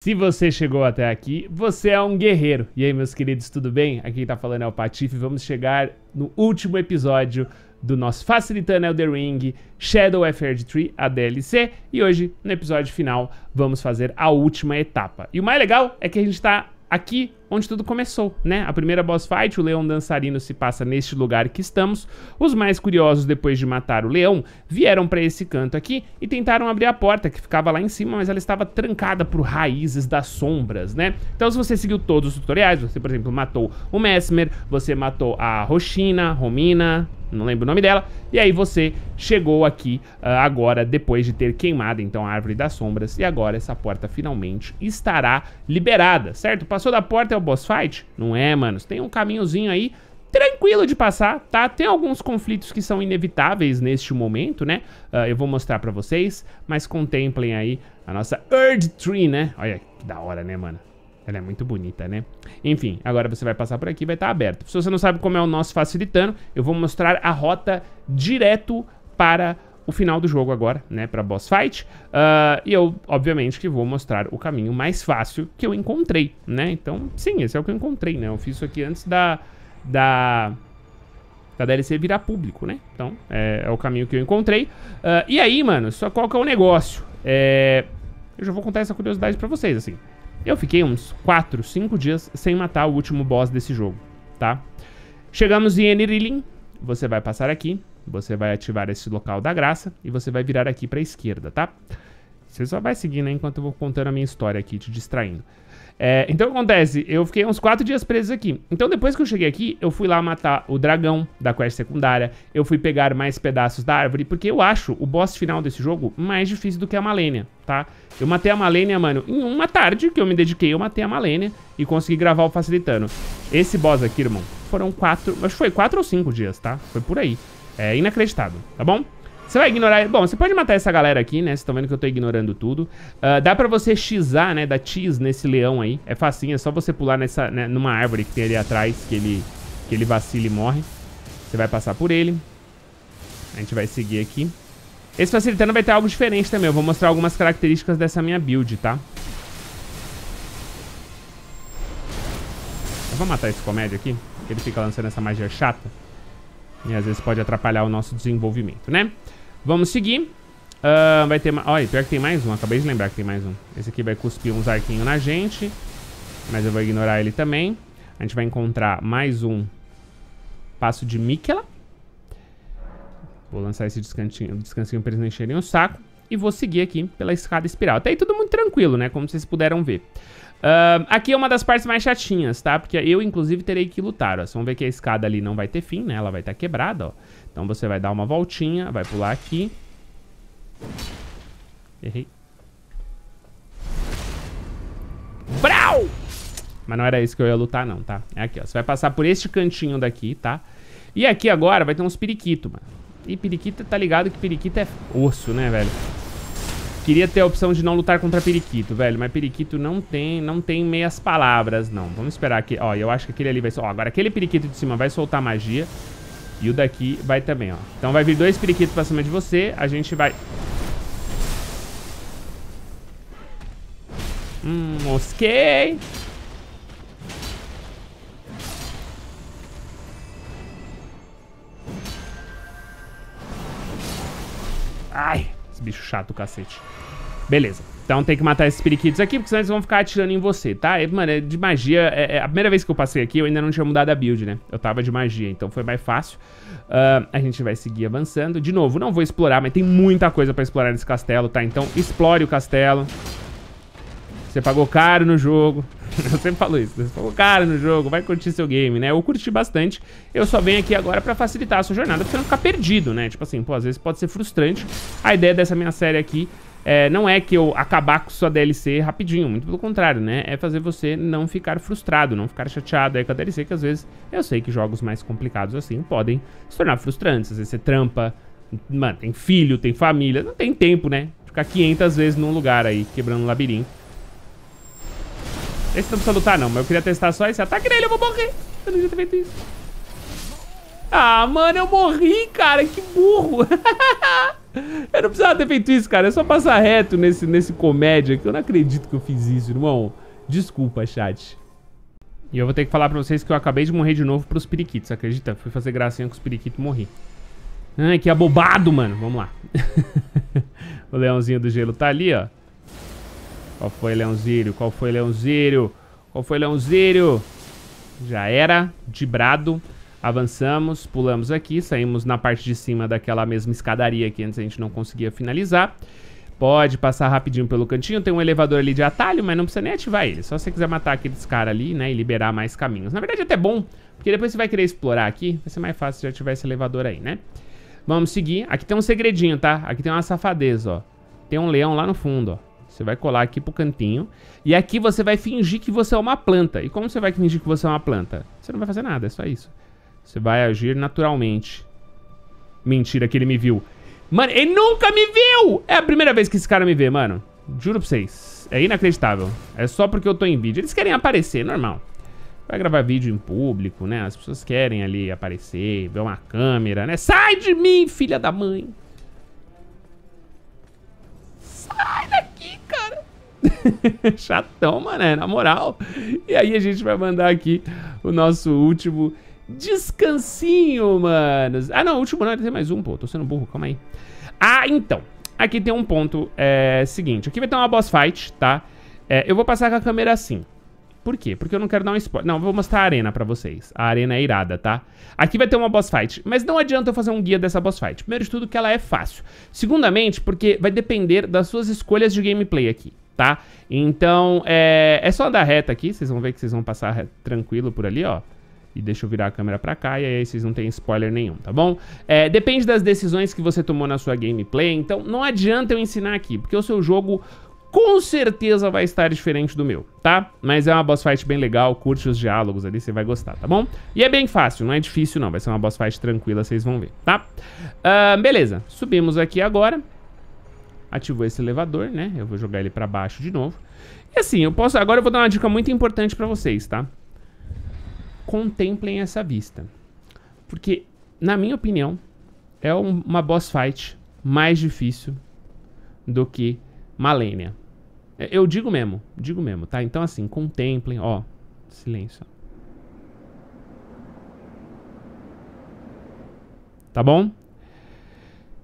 Se você chegou até aqui, você é um guerreiro. E aí, meus queridos, tudo bem? Aqui quem tá falando é o Patife. Vamos chegar no último episódio do nosso Facilitando Elder Ring Shadow FR Tree, a DLC. E hoje, no episódio final, vamos fazer a última etapa. E o mais legal é que a gente tá aqui onde tudo começou, né? A primeira boss fight, o leão dançarino se passa neste lugar que estamos. Os mais curiosos, depois de matar o leão, vieram para esse canto aqui e tentaram abrir a porta que ficava lá em cima, mas ela estava trancada por raízes das sombras, né? Então, se você seguiu todos os tutoriais, você, por exemplo, matou o Mesmer, você matou a Roxina, Romina, não lembro o nome dela. E aí você chegou aqui uh, agora, depois de ter queimado então a árvore das sombras. E agora essa porta finalmente estará liberada, certo? Passou da porta é o boss fight? Não é, mano? Tem um caminhozinho aí tranquilo de passar, tá? Tem alguns conflitos que são inevitáveis neste momento, né? Uh, eu vou mostrar pra vocês, mas contemplem aí a nossa Earth Tree, né? Olha que da hora, né, mano? Ela é muito bonita, né? Enfim, agora você vai passar por aqui vai estar tá aberto. Se você não sabe como é o nosso facilitando, eu vou mostrar a rota direto para o final do jogo agora, né, Para boss fight. Uh, e eu, obviamente, que vou mostrar o caminho mais fácil que eu encontrei, né? Então, sim, esse é o que eu encontrei, né? Eu fiz isso aqui antes da... da da DLC virar público, né? Então, é, é o caminho que eu encontrei. Uh, e aí, mano, só qual que é o negócio? É, eu já vou contar essa curiosidade pra vocês, assim. Eu fiquei uns 4, 5 dias sem matar o último boss desse jogo, tá? Chegamos em Enirilin. você vai passar aqui, você vai ativar esse local da graça e você vai virar aqui pra esquerda, tá? Você só vai seguindo né, enquanto eu vou contando a minha história aqui, te distraindo. É, então acontece, eu fiquei uns 4 dias preso aqui. Então depois que eu cheguei aqui, eu fui lá matar o dragão da quest secundária, eu fui pegar mais pedaços da árvore, porque eu acho o boss final desse jogo mais difícil do que a Malenia, tá? Eu matei a Malenia, mano, em uma tarde que eu me dediquei, eu matei a Malenia e consegui gravar o Facilitando. Esse boss aqui, irmão, foram 4, acho que foi 4 ou 5 dias, tá? Foi por aí. É inacreditável, tá bom? Você vai ignorar... Bom, você pode matar essa galera aqui, né? Vocês estão vendo que eu tô ignorando tudo. Uh, dá pra você xar, né? Dar X nesse leão aí. É facinho, é só você pular nessa, né? numa árvore que tem ali atrás, que ele, que ele vacila e morre. Você vai passar por ele. A gente vai seguir aqui. Esse facilitando vai ter algo diferente também. Eu vou mostrar algumas características dessa minha build, tá? Eu vou matar esse comédia aqui, que ele fica lançando essa magia chata. E às vezes pode atrapalhar o nosso desenvolvimento, né? Vamos seguir. Uh, vai ter... Olha, pior que tem mais um. Acabei de lembrar que tem mais um. Esse aqui vai cuspir uns arquinhos na gente. Mas eu vou ignorar ele também. A gente vai encontrar mais um passo de Miquela. Vou lançar esse descansinho, descansinho para eles não encherem o saco. E vou seguir aqui pela escada espiral. Até aí tudo muito tranquilo, né? Como vocês puderam ver. Uh, aqui é uma das partes mais chatinhas, tá? Porque eu, inclusive, terei que lutar, ó. Vocês vão ver que a escada ali não vai ter fim, né? Ela vai estar tá quebrada, ó. Então você vai dar uma voltinha, vai pular aqui. Errei. Brau! Mas não era isso que eu ia lutar, não, tá? É aqui, ó. Você vai passar por este cantinho daqui, tá? E aqui agora vai ter uns periquitos, mano. E periquita, tá ligado que periquita é osso, né, velho? Queria ter a opção de não lutar contra periquito, velho. Mas periquito não tem, não tem meias palavras, não. Vamos esperar aqui. Ó, eu acho que aquele ali vai... Ó, agora aquele periquito de cima vai soltar magia. E o daqui vai também, ó. Então vai vir dois periquitos pra cima de você. A gente vai... Hum, ok. Ai, esse bicho chato, cacete. Beleza. Então tem que matar esses periquitos aqui, porque senão eles vão ficar atirando em você, tá? E, é, mano, é de magia... É, é, a primeira vez que eu passei aqui, eu ainda não tinha mudado a build, né? Eu tava de magia, então foi mais fácil. Uh, a gente vai seguir avançando. De novo, não vou explorar, mas tem muita coisa pra explorar nesse castelo, tá? Então explore o castelo. Você pagou caro no jogo. Eu sempre falo isso. Você pagou caro no jogo, vai curtir seu game, né? Eu curti bastante. Eu só venho aqui agora pra facilitar a sua jornada, pra você não ficar perdido, né? Tipo assim, pô, às vezes pode ser frustrante. A ideia dessa minha série aqui é, não é que eu acabar com sua DLC rapidinho, muito pelo contrário, né? É fazer você não ficar frustrado, não ficar chateado aí é com a DLC, que às vezes eu sei que jogos mais complicados assim podem se tornar frustrantes. Às vezes você trampa, mano, tem filho, tem família, não tem tempo, né? Ficar 500 vezes num lugar aí, quebrando um labirinto. Esse não precisa lutar não, mas eu queria testar só esse ataque nele, eu vou morrer. Eu não devia ter feito isso. Ah, mano, eu morri, cara, que burro. Eu não precisava ter feito isso, cara. É só passar reto nesse, nesse comédia que eu não acredito que eu fiz isso, irmão. Desculpa, chat. E eu vou ter que falar pra vocês que eu acabei de morrer de novo pros periquitos, acredita? Fui fazer gracinha com os periquitos e morri. Ai, que abobado, mano. Vamos lá. o leãozinho do gelo tá ali, ó. Qual foi, leãozinho? Qual foi, leãozinho? Qual foi, leãozinho? Já era. de brado. Avançamos, pulamos aqui, saímos na parte de cima daquela mesma escadaria que antes a gente não conseguia finalizar. Pode passar rapidinho pelo cantinho, tem um elevador ali de atalho, mas não precisa nem ativar ele. Só se você quiser matar aqueles caras ali, né, e liberar mais caminhos. Na verdade é até bom, porque depois você vai querer explorar aqui, vai ser mais fácil de ativar esse elevador aí, né? Vamos seguir. Aqui tem um segredinho, tá? Aqui tem uma safadeza, ó. Tem um leão lá no fundo, ó. Você vai colar aqui pro cantinho. E aqui você vai fingir que você é uma planta. E como você vai fingir que você é uma planta? Você não vai fazer nada, é só isso. Você vai agir naturalmente. Mentira que ele me viu. Mano, ele nunca me viu! É a primeira vez que esse cara me vê, mano. Juro pra vocês. É inacreditável. É só porque eu tô em vídeo. Eles querem aparecer, normal. Vai gravar vídeo em público, né? As pessoas querem ali aparecer, ver uma câmera, né? Sai de mim, filha da mãe! Sai daqui, cara! Chatão, mané, na moral. E aí a gente vai mandar aqui o nosso último Descansinho, manos. Ah, não, último não, tem mais um, pô. Tô sendo burro, calma aí. Ah, então. Aqui tem um ponto é, seguinte. Aqui vai ter uma boss fight, tá? É, eu vou passar com a câmera assim. Por quê? Porque eu não quero dar um spoiler. Não, eu vou mostrar a arena pra vocês. A arena é irada, tá? Aqui vai ter uma boss fight. Mas não adianta eu fazer um guia dessa boss fight. Primeiro de tudo, que ela é fácil. Segundamente, porque vai depender das suas escolhas de gameplay aqui, tá? Então, é, é só andar reta aqui. Vocês vão ver que vocês vão passar tranquilo por ali, ó. E deixa eu virar a câmera pra cá e aí vocês não tem spoiler nenhum, tá bom? É, depende das decisões que você tomou na sua gameplay, então não adianta eu ensinar aqui, porque o seu jogo com certeza vai estar diferente do meu, tá? Mas é uma boss fight bem legal, curte os diálogos ali, você vai gostar, tá bom? E é bem fácil, não é difícil não, vai ser uma boss fight tranquila, vocês vão ver, tá? Uh, beleza, subimos aqui agora. Ativou esse elevador, né? Eu vou jogar ele pra baixo de novo. E assim, eu posso... Agora eu vou dar uma dica muito importante pra vocês, tá? contemplem essa vista. Porque, na minha opinião, é um, uma boss fight mais difícil do que Malenia. É, eu digo mesmo, digo mesmo, tá? Então assim, contemplem, ó, silêncio. Tá bom?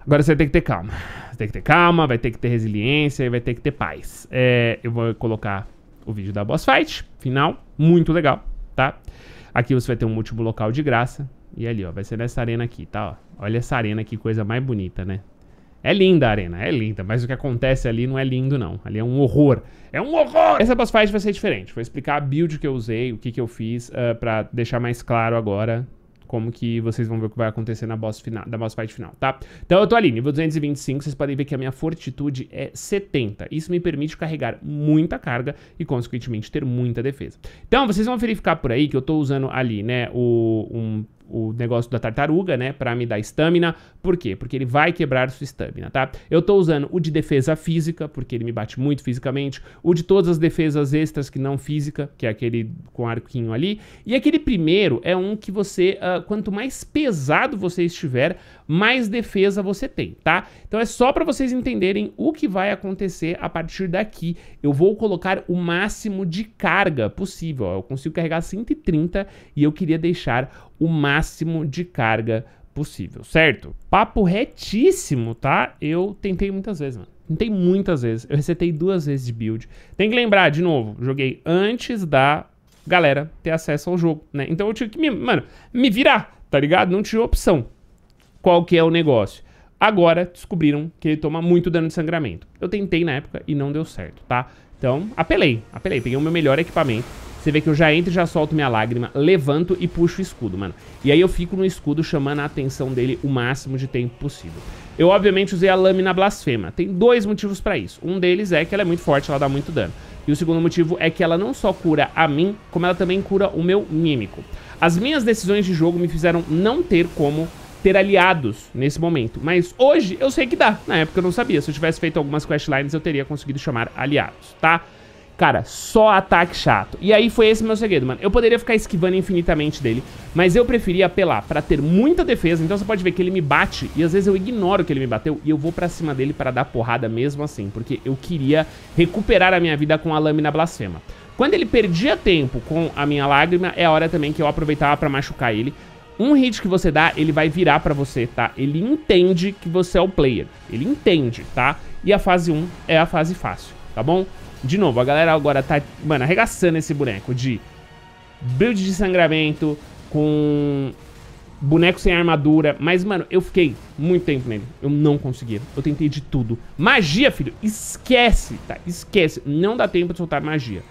Agora você tem que ter calma. Você tem que ter calma, vai ter que ter resiliência e vai ter que ter paz. É, eu vou colocar o vídeo da boss fight final, muito legal tá? Aqui você vai ter um múltiplo local de graça. E ali, ó, vai ser nessa arena aqui, tá? Ó, olha essa arena que coisa mais bonita, né? É linda a arena, é linda, mas o que acontece ali não é lindo, não. Ali é um horror. É um horror! Essa boss fight vai ser diferente. Vou explicar a build que eu usei, o que, que eu fiz, uh, pra deixar mais claro agora como que vocês vão ver o que vai acontecer na boss, final, da boss fight final, tá? Então eu tô ali, nível 225, vocês podem ver que a minha fortitude é 70. Isso me permite carregar muita carga e, consequentemente, ter muita defesa. Então, vocês vão verificar por aí que eu tô usando ali, né, o, um o negócio da tartaruga, né, para me dar estamina. Por quê? Porque ele vai quebrar sua estamina, tá? Eu tô usando o de defesa física, porque ele me bate muito fisicamente, o de todas as defesas extras que não física, que é aquele com arquinho ali, e aquele primeiro é um que você, uh, quanto mais pesado você estiver, mais defesa você tem, tá? Então é só para vocês entenderem o que vai acontecer a partir daqui. Eu vou colocar o máximo de carga possível, ó. eu consigo carregar 130 e eu queria deixar o máximo de carga possível, certo? Papo retíssimo, tá? Eu tentei muitas vezes, mano. Tentei muitas vezes. Eu resetei duas vezes de build. Tem que lembrar, de novo, joguei antes da galera ter acesso ao jogo, né? Então eu tive que me, mano, me virar, tá ligado? Não tinha opção. Qual que é o negócio? Agora descobriram que ele toma muito dano de sangramento. Eu tentei na época e não deu certo, tá? Então, apelei, apelei, peguei o meu melhor equipamento você vê que eu já entro e já solto minha lágrima, levanto e puxo o escudo, mano. E aí eu fico no escudo chamando a atenção dele o máximo de tempo possível. Eu, obviamente, usei a lâmina blasfema. Tem dois motivos pra isso. Um deles é que ela é muito forte, ela dá muito dano. E o segundo motivo é que ela não só cura a mim, como ela também cura o meu mímico. As minhas decisões de jogo me fizeram não ter como ter aliados nesse momento. Mas hoje eu sei que dá. Na época eu não sabia. Se eu tivesse feito algumas questlines, eu teria conseguido chamar aliados, tá? Cara, só ataque chato. E aí foi esse meu segredo, mano. Eu poderia ficar esquivando infinitamente dele, mas eu preferia apelar pra ter muita defesa. Então você pode ver que ele me bate e às vezes eu ignoro que ele me bateu e eu vou pra cima dele pra dar porrada mesmo assim, porque eu queria recuperar a minha vida com a lâmina blasfema. Quando ele perdia tempo com a minha lágrima, é a hora também que eu aproveitava pra machucar ele. Um hit que você dá, ele vai virar pra você, tá? Ele entende que você é o player. Ele entende, tá? E a fase 1 é a fase fácil tá bom? De novo, a galera agora tá, mano, arregaçando esse boneco de build de sangramento, com boneco sem armadura. Mas, mano, eu fiquei muito tempo nele. Eu não consegui. Eu tentei de tudo. Magia, filho, esquece, tá? Esquece. Não dá tempo de soltar magia,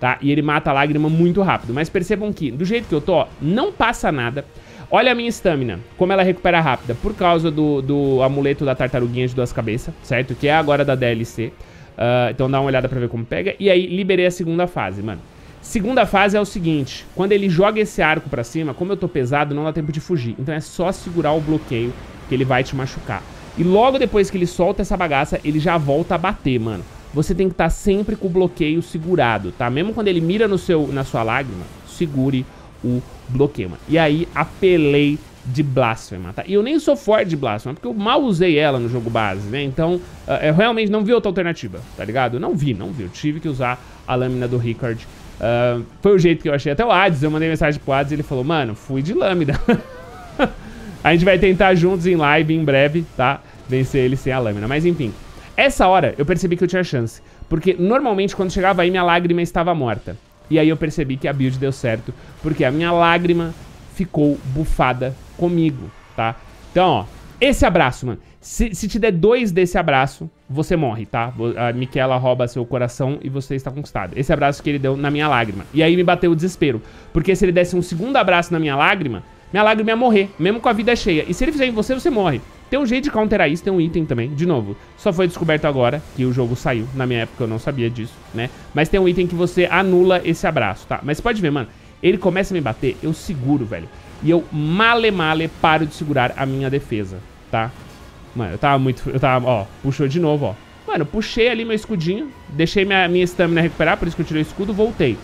tá? E ele mata a lágrima muito rápido. Mas percebam que, do jeito que eu tô, ó, não passa nada. Olha a minha estamina, como ela é recupera rápida, por causa do, do amuleto da tartaruguinha de duas cabeças, certo? Que é agora da DLC. Uh, então dá uma olhada pra ver como pega. E aí liberei a segunda fase, mano. Segunda fase é o seguinte, quando ele joga esse arco pra cima, como eu tô pesado, não dá tempo de fugir. Então é só segurar o bloqueio que ele vai te machucar. E logo depois que ele solta essa bagaça, ele já volta a bater, mano. Você tem que estar tá sempre com o bloqueio segurado, tá? Mesmo quando ele mira no seu, na sua lágrima, segure o bloqueio, mano. E aí apelei de Blasphema, tá? E eu nem sou forte de Blasphema, porque eu mal usei ela no jogo base, né? Então, uh, eu realmente não vi outra alternativa, tá ligado? Eu não vi, não vi. Eu tive que usar a lâmina do Rickard. Uh, foi o jeito que eu achei. Até o Hades, eu mandei mensagem pro Hades e ele falou, mano, fui de lâmina. a gente vai tentar juntos em live em breve, tá? Vencer ele sem a lâmina. Mas enfim, essa hora eu percebi que eu tinha chance. Porque normalmente quando chegava aí minha lágrima estava morta. E aí eu percebi que a build deu certo, porque a minha lágrima ficou bufada comigo, tá? Então, ó, esse abraço, mano. Se, se te der dois desse abraço, você morre, tá? A Miquela rouba seu coração e você está conquistado. Esse abraço que ele deu na minha lágrima. E aí me bateu o desespero. Porque se ele desse um segundo abraço na minha lágrima, minha lágrima ia morrer, mesmo com a vida cheia. E se ele fizer em você, você morre. Tem um jeito de counterar isso, tem um item também. De novo, só foi descoberto agora que o jogo saiu. Na minha época eu não sabia disso, né? Mas tem um item que você anula esse abraço, tá? Mas pode ver, mano. Ele começa a me bater, eu seguro, velho. E eu male male paro de segurar a minha defesa, tá? Mano, eu tava muito... Eu tava, ó, puxou de novo, ó. Mano, puxei ali meu escudinho, deixei minha, minha stamina recuperar, por isso que eu tirei o escudo, voltei.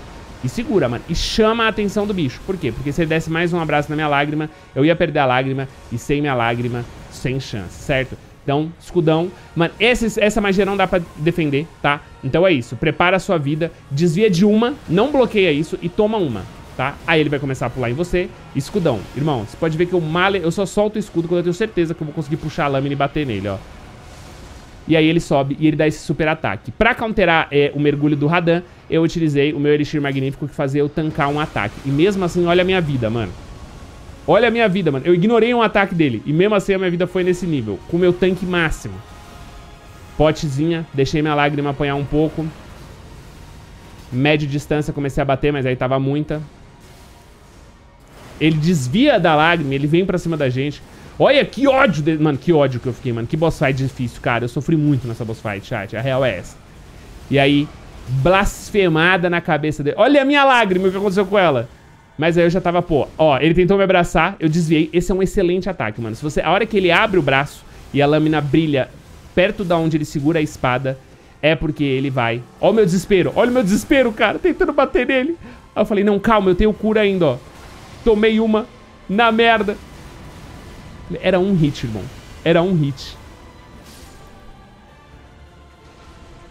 E segura, mano. E chama a atenção do bicho. Por quê? Porque se ele desse mais um abraço na minha lágrima, eu ia perder a lágrima. E sem minha lágrima, sem chance, certo? Então, escudão. Mano, esses, essa magia não dá pra defender, tá? Então é isso. Prepara a sua vida. Desvia de uma, não bloqueia isso e toma uma tá? Aí ele vai começar a pular em você. Escudão. Irmão, você pode ver que eu male... Eu só solto o escudo quando eu tenho certeza que eu vou conseguir puxar a lâmina e bater nele, ó. E aí ele sobe e ele dá esse super ataque. Pra counterar é, o mergulho do Radan, eu utilizei o meu Elixir Magnífico que fazia eu tancar um ataque. E mesmo assim, olha a minha vida, mano. Olha a minha vida, mano. Eu ignorei um ataque dele. E mesmo assim, a minha vida foi nesse nível. Com o meu tanque máximo. Potezinha. Deixei minha lágrima apanhar um pouco. Médio distância, comecei a bater, mas aí tava muita. Ele desvia da lágrima, ele vem pra cima da gente. Olha que ódio Mano, que ódio que eu fiquei, mano. Que boss fight difícil, cara. Eu sofri muito nessa boss fight, chat. A real é essa. E aí, blasfemada na cabeça dele. Olha a minha lágrima, o que aconteceu com ela. Mas aí eu já tava, pô, ó, ele tentou me abraçar, eu desviei. Esse é um excelente ataque, mano. Se você, a hora que ele abre o braço e a lâmina brilha perto da onde ele segura a espada, é porque ele vai. Ó o meu desespero, olha o meu desespero, cara, tentando bater nele. Aí eu falei, não, calma, eu tenho cura ainda, ó. Tomei uma na merda. Era um hit, irmão. Era um hit.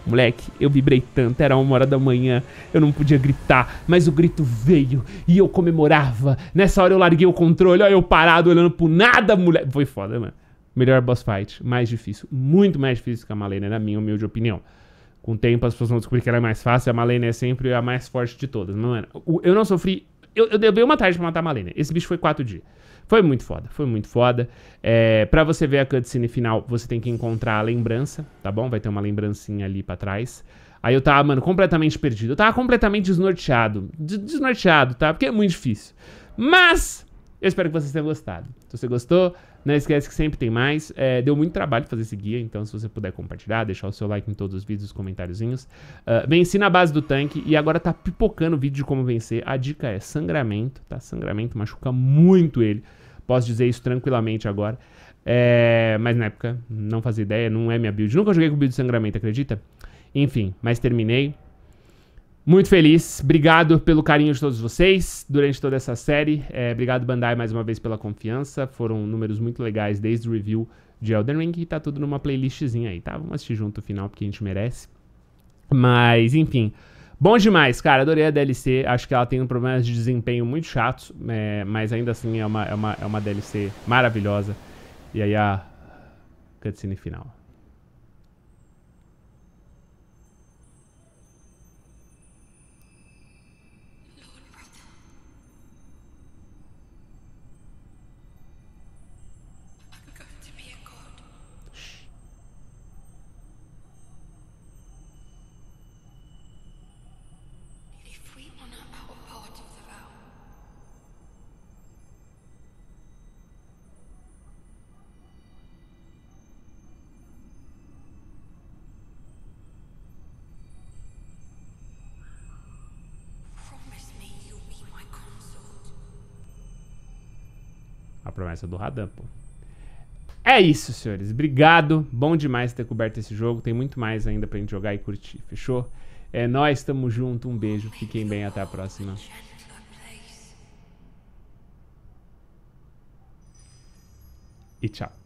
Moleque, eu vibrei tanto, era uma hora da manhã, eu não podia gritar, mas o grito veio e eu comemorava. Nessa hora eu larguei o controle, ó, eu parado olhando pro nada, moleque. Foi foda, mano. Melhor boss fight, mais difícil, muito mais difícil que a Malena, na minha humilde opinião. Com o tempo as pessoas vão descobrir que ela é mais fácil, a Malena é sempre a mais forte de todas. Mano, eu não sofri eu, eu dei uma tarde pra matar a Malena. Esse bicho foi quatro dias. Foi muito foda, foi muito foda. É, pra você ver a cutscene final, você tem que encontrar a lembrança, tá bom? Vai ter uma lembrancinha ali pra trás. Aí eu tava, mano, completamente perdido. Eu tava completamente desnorteado. Desnorteado, tá? Porque é muito difícil. Mas, eu espero que vocês tenham gostado. Se você gostou, não esquece que sempre tem mais. É, deu muito trabalho fazer esse guia, então se você puder compartilhar, deixar o seu like em todos os vídeos, comentáriozinhos. Uh, ah, venci na base do tanque e agora tá pipocando o vídeo de como vencer. A dica é sangramento, tá? Sangramento machuca muito ele. Posso dizer isso tranquilamente agora. É, mas na época, não fazia ideia, não é minha build. Nunca joguei com build de sangramento, acredita? Enfim, mas terminei. Muito feliz. Obrigado pelo carinho de todos vocês durante toda essa série. É, obrigado, Bandai, mais uma vez pela confiança. Foram números muito legais desde o review de Elden Ring e tá tudo numa playlistzinha aí, tá? Vamos assistir junto o final porque a gente merece. Mas, enfim. Bom demais, cara. Adorei a DLC. Acho que ela tem um problemas de desempenho muito chatos, é, mas ainda assim é uma, é, uma, é uma DLC maravilhosa. E aí a cutscene final. promessa do Radan, pô. É isso, senhores. Obrigado. Bom demais ter coberto esse jogo. Tem muito mais ainda pra gente jogar e curtir. Fechou? É nós, tamo junto. Um beijo. Fiquem bem. Até a próxima. E tchau.